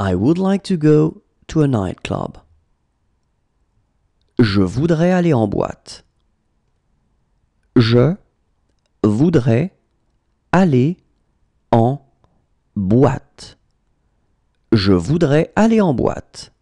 I would like to go to a nightclub. Je voudrais aller en boîte. Je voudrais aller en boîte. Je voudrais aller en boîte.